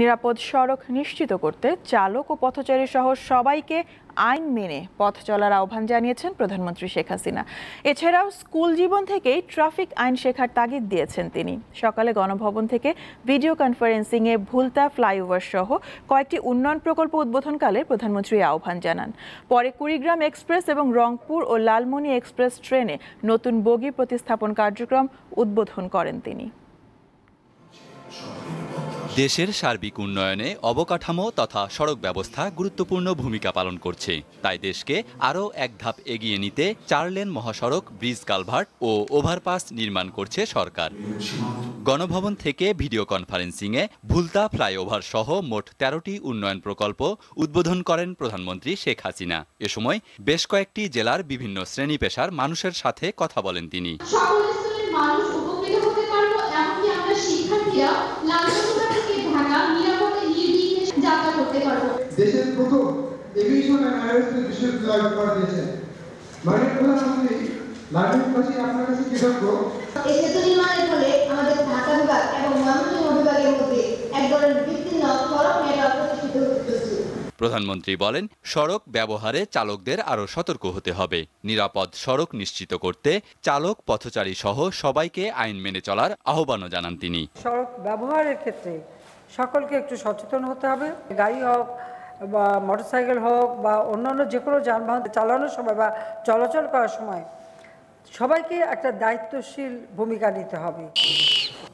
নিরাপদ সড়ক নিশ্চিত করতে চালক ও পথচারী সহ সবাইকে আইন মেনে পথ চলার আহ্বান জানিয়েছেন প্রধানমন্ত্রী শেখ হাসিনা এছাড়াও স্কুল জীবন থেকেই ট্রাফিক আইন শেখার তাগিদ দিয়েছেন তিনি সকালে গণভবন থেকে ভিডিও কনফারেন্সিংয়ে ভুলতা ফ্লাইওভার সহ কয়েকটি উন্নয়ন প্রকল্প উদ্বোধনকালে প্রধানমন্ত্রী আহ্বান জানান পরে কুড়িগ্রাম এক্সপ্রেস এবং রংপুর ও লালমনি এক্সপ্রেস ট্রেনে নতুন বগি প্রতিস্থাপন কার্যক্রম উদ্বোধন করেন তিনি দেশের সার্বিক উন্নয়নে অবকাঠামো তথা সড়ক ব্যবস্থা গুরুত্বপূর্ণ ভূমিকা পালন করছে তাই দেশকে আরও এক ধাপ এগিয়ে নিতে চার লেন মহাসড়ক ব্রিজ কালভার্ট ও ওভারপাস নির্মাণ করছে সরকার গণভবন থেকে ভিডিও কনফারেন্সিংয়ে ভুলতা ফ্লাইওভার সহ মোট তেরোটি উন্নয়ন প্রকল্প উদ্বোধন করেন প্রধানমন্ত্রী শেখ হাসিনা এ সময় বেশ কয়েকটি জেলার বিভিন্ন শ্রেণী পেশার মানুষের সাথে কথা বলেন তিনি মানুষ যাত্রা করতে পারবো দেশের প্রথম এভিয়েশন অ্যানালিস্ট বিশ্ববিদ্যালয় উপহার দিয়েছেন মাননীয় প্রধানমন্ত্রী নারায়ণবাসী আপনার কাছে কৃতজ্ঞ এই সেতু নির্মাণের ফলে আমাদের ঢাকা বিভাগ এবং ময়মনসিংহ বিভাগের মধ্যে প্রধানমন্ত্রী বলেন সড়ক ব্যবহারে চালকদের আরও সতর্ক হতে হবে নিরাপদ সড়ক নিশ্চিত করতে চালক পথচারী সহ সবাইকে আইন মেনে চলার আহ্বানও জানান তিনি সড়ক ব্যবহারের ক্ষেত্রে সকলকে একটু সচেতন হতে হবে গাড়ি হোক বা মোটরসাইকেল হোক বা অন্যান্য যে কোনো যানবাহন চালানোর সময় বা চলাচল করার সময় সবাইকে একটা দায়িত্বশীল ভূমিকা নিতে হবে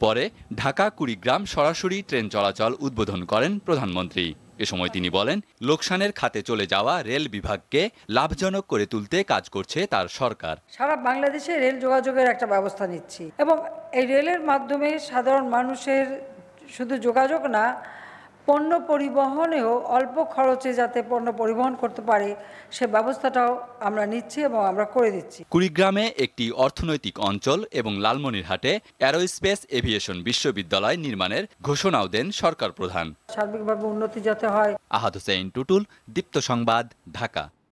পরে ঢাকা কুড়িগ্রাম সরাসরি ট্রেন চলাচল উদ্বোধন করেন প্রধানমন্ত্রী এ সময় তিনি বলেন লোকসানের খাতে চলে যাওয়া রেল বিভাগকে লাভজনক করে তুলতে কাজ করছে তার সরকার সারা বাংলাদেশে রেল যোগাযোগের একটা ব্যবস্থা নিচ্ছি এবং এই রেলের মাধ্যমে সাধারণ মানুষের শুধু যোগাযোগ না পণ্য পরিবহনেও অল্প খরচে যাতে পণ্য পরিবহন করতে পারে সে ব্যবস্থাটাও আমরা নিচ্ছি এবং আমরা করে দিচ্ছি কুড়িগ্রামে একটি অর্থনৈতিক অঞ্চল এবং লালমনিরহাটে অ্যারোস্পেস এভিয়েশন বিশ্ববিদ্যালয় নির্মাণের ঘোষণাও দেন সরকার প্রধান সার্বিকভাবে উন্নতি যাতে হয় আহাদ হোসেন টুটুল দীপ্ত সংবাদ ঢাকা